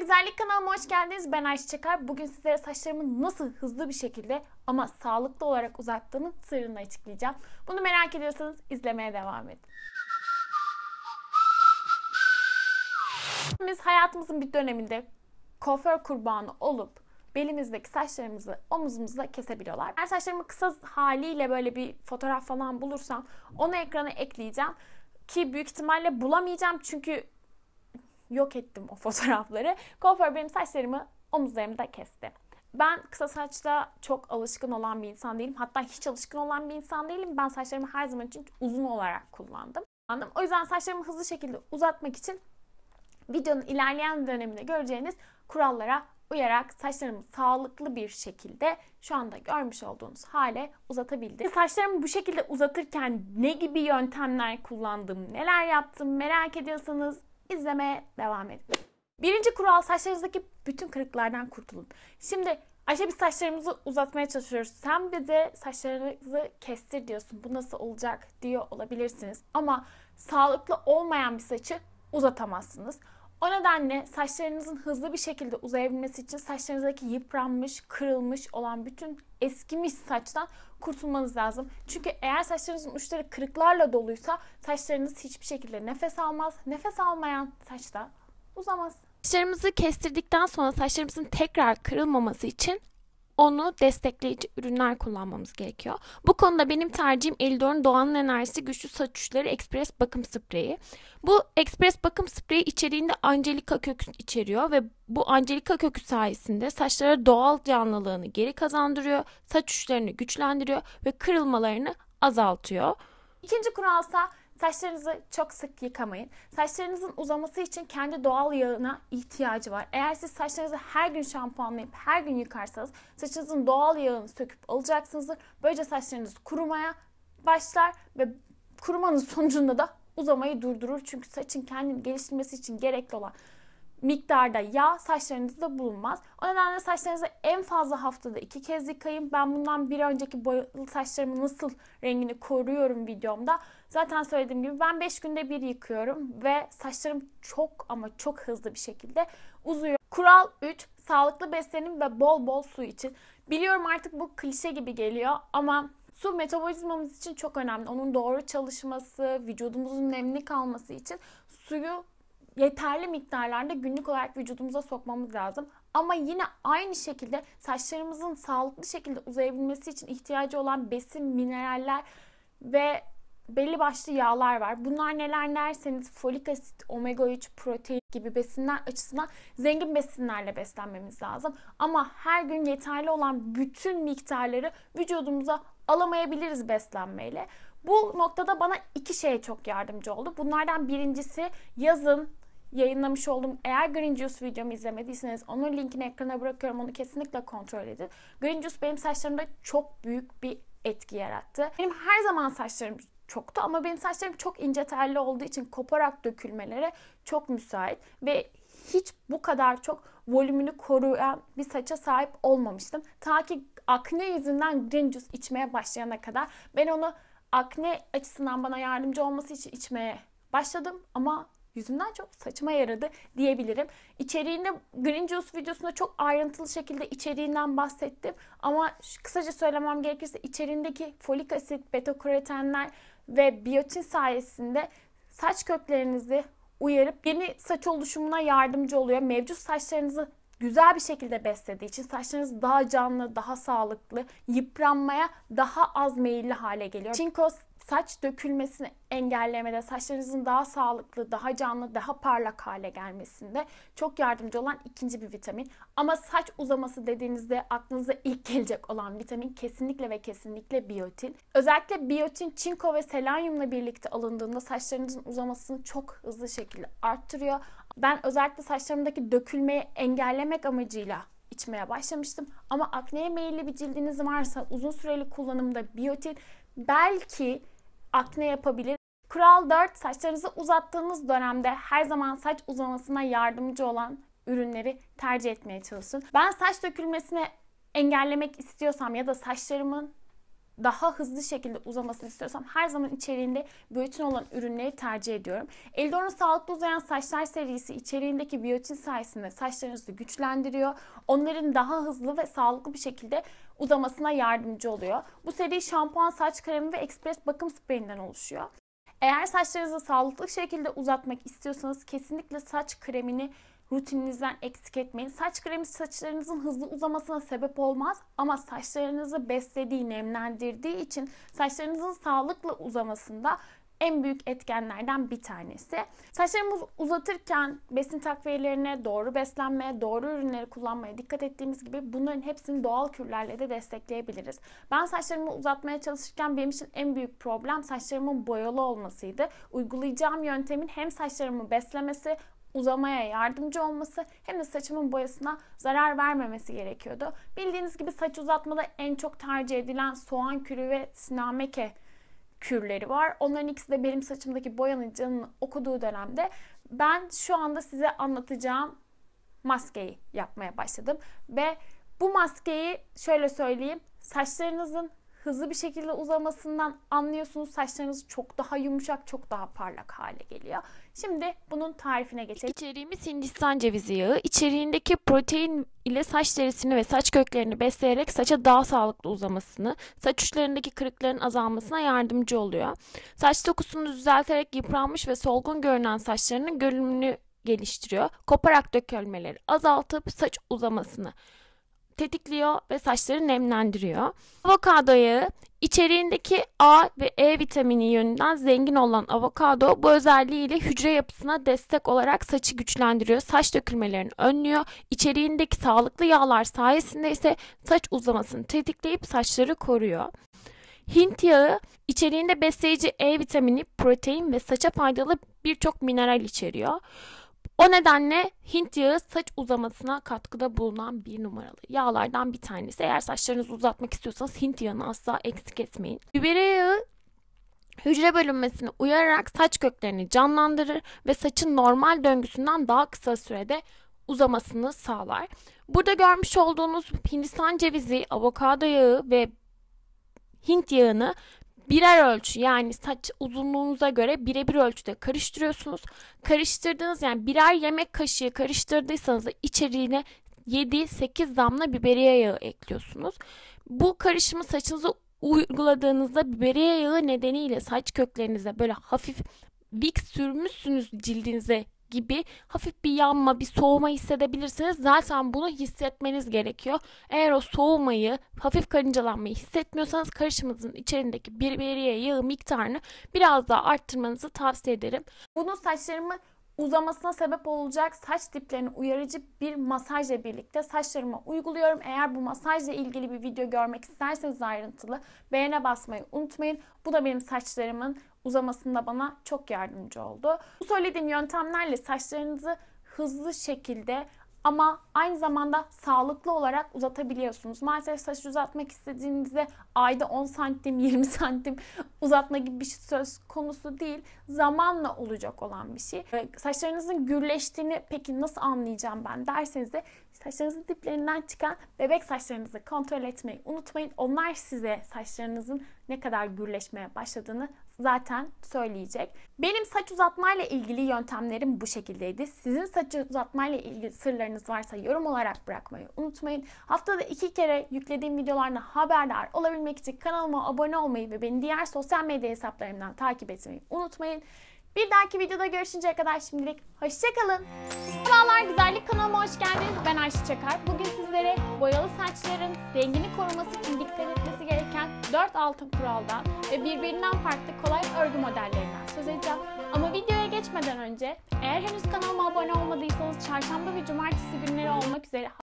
güzellik kanalıma hoş geldiniz. Ben Ayşe Çakar. Bugün sizlere saçlarımı nasıl hızlı bir şekilde ama sağlıklı olarak uzattığımın sırrını açıklayacağım. Bunu merak ediyorsanız izlemeye devam edin. Biz hayatımızın bir döneminde kuaför kurbanı olup belimizdeki saçlarımızı omuzumuzda kesebiliyorlar. Her saçlarımı kısa haliyle böyle bir fotoğraf falan bulursam onu ekrana ekleyeceğim. Ki büyük ihtimalle bulamayacağım çünkü Yok ettim o fotoğrafları. Kuaför benim saçlarımı omuzlarımda kesti. Ben kısa saçla çok alışkın olan bir insan değilim. Hatta hiç alışkın olan bir insan değilim. Ben saçlarımı her zaman için uzun olarak kullandım. Anladım. O yüzden saçlarımı hızlı şekilde uzatmak için videonun ilerleyen döneminde göreceğiniz kurallara uyarak saçlarımı sağlıklı bir şekilde şu anda görmüş olduğunuz hale uzatabildim. Saçlarımı bu şekilde uzatırken ne gibi yöntemler kullandım, neler yaptım merak ediyorsanız izlemeye devam edin. Birinci kural saçlarınızdaki bütün kırıklardan kurtulun. Şimdi Ayşe biz saçlarımızı uzatmaya çalışıyoruz. Sen bir de saçlarınızı kestir diyorsun. Bu nasıl olacak diyor olabilirsiniz. Ama sağlıklı olmayan bir saçı uzatamazsınız. O nedenle saçlarınızın hızlı bir şekilde uzayabilmesi için saçlarınızdaki yıpranmış, kırılmış olan bütün eskimiş saçtan kurtulmanız lazım. Çünkü eğer saçlarınızın uçları kırıklarla doluysa saçlarınız hiçbir şekilde nefes almaz. Nefes almayan saç da uzamaz. Saçlarımızı kestirdikten sonra saçlarımızın tekrar kırılmaması için onu destekleyici ürünler kullanmamız gerekiyor. Bu konuda benim tercihim Elidor'un Doğanın Enerjisi Güçlü Saç Uçları Express Bakım Spreyi. Bu Express Bakım Spreyi içeriğinde Angelika kökü içeriyor ve bu Angelika kökü sayesinde saçlara doğal canlılığını geri kazandırıyor, saç uçlarını güçlendiriyor ve kırılmalarını azaltıyor. İkinci kuralsa Saçlarınızı çok sık yıkamayın. Saçlarınızın uzaması için kendi doğal yağına ihtiyacı var. Eğer siz saçlarınızı her gün şampuanlayıp her gün yıkarsanız saçınızın doğal yağını söküp alacaksınızdır. Böylece saçlarınız kurumaya başlar ve kurumanın sonucunda da uzamayı durdurur. Çünkü saçın kendini geliştirmesi için gerekli olan miktarda yağ saçlarınızda bulunmaz. O nedenle saçlarınızı en fazla haftada iki kez yıkayın. Ben bundan bir önceki boyalı saçlarımı nasıl rengini koruyorum videomda. Zaten söylediğim gibi ben 5 günde bir yıkıyorum ve saçlarım çok ama çok hızlı bir şekilde uzuyor. Kural 3. Sağlıklı beslenin ve bol bol su için. Biliyorum artık bu klişe gibi geliyor ama Su metabolizmamız için çok önemli. Onun doğru çalışması, vücudumuzun nemli kalması için suyu yeterli miktarlarda günlük olarak vücudumuza sokmamız lazım. Ama yine aynı şekilde saçlarımızın sağlıklı şekilde uzayabilmesi için ihtiyacı olan besin, mineraller ve belli başlı yağlar var. Bunlar neler derseniz folik asit, omega 3, protein gibi besinler açısından zengin besinlerle beslenmemiz lazım. Ama her gün yeterli olan bütün miktarları vücudumuza alamayabiliriz beslenmeyle. Bu noktada bana iki şey çok yardımcı oldu. Bunlardan birincisi yazın yayınlamış olduğum eğer Green Juice videomu izlemediyseniz onun linkini ekrana bırakıyorum. Onu kesinlikle kontrol edin. Green Juice benim saçlarımda çok büyük bir etki yarattı. Benim her zaman saçlarım çoktu ama benim saçlarım çok ince telli olduğu için koparak dökülmelere çok müsait ve hiç bu kadar çok volümünü koruyan bir saça sahip olmamıştım. Ta ki akne yüzünden green juice içmeye başlayana kadar ben onu akne açısından bana yardımcı olması için içmeye başladım ama yüzümden çok saçıma yaradı diyebilirim. İçeriğinde Green Juice videosunda çok ayrıntılı şekilde içeriğinden bahsettim. Ama kısaca söylemem gerekirse içeriğindeki folik asit, beta karotenler ve biyotin sayesinde saç köklerinizi uyarıp yeni saç oluşumuna yardımcı oluyor. Mevcut saçlarınızı güzel bir şekilde beslediği için saçlarınız daha canlı, daha sağlıklı, yıpranmaya daha az meyilli hale geliyor. Çinko saç dökülmesini engellemede, saçlarınızın daha sağlıklı, daha canlı, daha parlak hale gelmesinde çok yardımcı olan ikinci bir vitamin. Ama saç uzaması dediğinizde aklınıza ilk gelecek olan vitamin kesinlikle ve kesinlikle biyotin. Özellikle biyotin çinko ve selanyumla birlikte alındığında saçlarınızın uzamasını çok hızlı şekilde arttırıyor. Ben özellikle saçlarımdaki dökülmeyi engellemek amacıyla içmeye başlamıştım. Ama akneye meyilli bir cildiniz varsa uzun süreli kullanımda biyotin belki akne yapabilir. Kural 4. Saçlarınızı uzattığınız dönemde her zaman saç uzamasına yardımcı olan ürünleri tercih etmeye çalışın. Ben saç dökülmesini engellemek istiyorsam ya da saçlarımın daha hızlı şekilde uzamasını istiyorsam her zaman içeriğinde biyotin olan ürünleri tercih ediyorum. Eldor'un sağlıklı uzayan saçlar serisi içeriğindeki biyotin sayesinde saçlarınızı güçlendiriyor. Onların daha hızlı ve sağlıklı bir şekilde uzamasına yardımcı oluyor. Bu seri şampuan, saç kremi ve ekspres bakım spreyinden oluşuyor. Eğer saçlarınızı sağlıklı şekilde uzatmak istiyorsanız kesinlikle saç kremini rutininizden eksik etmeyin. Saç kremi saçlarınızın hızlı uzamasına sebep olmaz ama saçlarınızı beslediği, nemlendirdiği için saçlarınızın sağlıkla uzamasında en büyük etkenlerden bir tanesi. Saçlarımızı uzatırken besin takviyelerine, doğru beslenmeye, doğru ürünleri kullanmaya dikkat ettiğimiz gibi bunların hepsini doğal kürlerle de destekleyebiliriz. Ben saçlarımı uzatmaya çalışırken benim için en büyük problem saçlarımın boyalı olmasıydı. Uygulayacağım yöntemin hem saçlarımı beslemesi, uzamaya yardımcı olması hem de saçımın boyasına zarar vermemesi gerekiyordu. Bildiğiniz gibi saç uzatmada en çok tercih edilen soğan kürü ve sinameke kürleri var. Onların ikisi de benim saçımdaki boyanın canını okuduğu dönemde ben şu anda size anlatacağım maskeyi yapmaya başladım ve bu maskeyi şöyle söyleyeyim saçlarınızın hızlı bir şekilde uzamasından anlıyorsunuz saçlarınız çok daha yumuşak, çok daha parlak hale geliyor. Şimdi bunun tarifine geçelim. İçeriğimiz Hindistan cevizi yağı. İçeriğindeki protein ile saç derisini ve saç köklerini besleyerek saça daha sağlıklı uzamasını, saç uçlarındaki kırıkların azalmasına yardımcı oluyor. Saç dokusunu düzelterek yıpranmış ve solgun görünen saçlarının görünümünü geliştiriyor. Koparak dökülmeleri azaltıp saç uzamasını tetikliyor ve saçları nemlendiriyor. Avokado yağı içeriğindeki A ve E vitamini yönünden zengin olan avokado bu özelliğiyle hücre yapısına destek olarak saçı güçlendiriyor, saç dökülmelerini önlüyor. İçeriğindeki sağlıklı yağlar sayesinde ise saç uzamasını tetikleyip saçları koruyor. Hint yağı içeriğinde besleyici E vitamini, protein ve saça faydalı birçok mineral içeriyor. O nedenle Hint yağı saç uzamasına katkıda bulunan bir numaralı yağlardan bir tanesi. Eğer saçlarınızı uzatmak istiyorsanız Hint yağını asla eksik etmeyin. Biberiye yağı hücre bölünmesini uyararak saç köklerini canlandırır ve saçın normal döngüsünden daha kısa sürede uzamasını sağlar. Burada görmüş olduğunuz Hindistan cevizi, avokado yağı ve Hint yağını birer ölçü yani saç uzunluğunuza göre birebir ölçüde karıştırıyorsunuz. Karıştırdığınız yani birer yemek kaşığı karıştırdıysanız da içeriğine 7-8 damla biberiye yağı ekliyorsunuz. Bu karışımı saçınıza uyguladığınızda biberiye yağı nedeniyle saç köklerinize böyle hafif vik sürmüşsünüz cildinize gibi hafif bir yanma, bir soğuma hissedebilirsiniz. Zaten bunu hissetmeniz gerekiyor. Eğer o soğumayı, hafif karıncalanmayı hissetmiyorsanız karışımınızın içerisindeki birbiriye yağı miktarını biraz daha arttırmanızı tavsiye ederim. Bunu saçlarımı uzamasına sebep olacak saç diplerini uyarıcı bir masajla birlikte saçlarıma uyguluyorum. Eğer bu masajla ilgili bir video görmek isterseniz ayrıntılı beğene basmayı unutmayın. Bu da benim saçlarımın uzamasında bana çok yardımcı oldu. Bu söylediğim yöntemlerle saçlarınızı hızlı şekilde ama aynı zamanda sağlıklı olarak uzatabiliyorsunuz. Maalesef saç uzatmak istediğinizde ayda 10 santim, 20 santim uzatma gibi bir şey söz konusu değil. Zamanla olacak olan bir şey. Saçlarınızın gürleştiğini peki nasıl anlayacağım ben derseniz de saçlarınızın diplerinden çıkan bebek saçlarınızı kontrol etmeyi unutmayın. Onlar size saçlarınızın ne kadar gürleşmeye başladığını zaten söyleyecek. Benim saç uzatmayla ilgili yöntemlerim bu şekildeydi. Sizin saç uzatmayla ilgili sırlarınız varsa yorum olarak bırakmayı unutmayın. Haftada iki kere yüklediğim videolarla haberdar olabilmek için kanalıma abone olmayı ve beni diğer sosyal medya hesaplarımdan takip etmeyi unutmayın. Bir dahaki videoda görüşünceye kadar şimdilik hoşçakalın. Merhabalar Güzellik kanalıma hoş geldiniz. Ben Ayşe Çakar. Bugün sizlere boyalı saçların rengini koruması için dikkat etmesi gereken 4 altın kuraldan ve birbirinden farklı kolay örgü modellerinden söz edeceğim. Ama videoya geçmeden önce eğer henüz kanalıma abone olmadıysanız çarşamba ve cumartesi günleri olmak üzere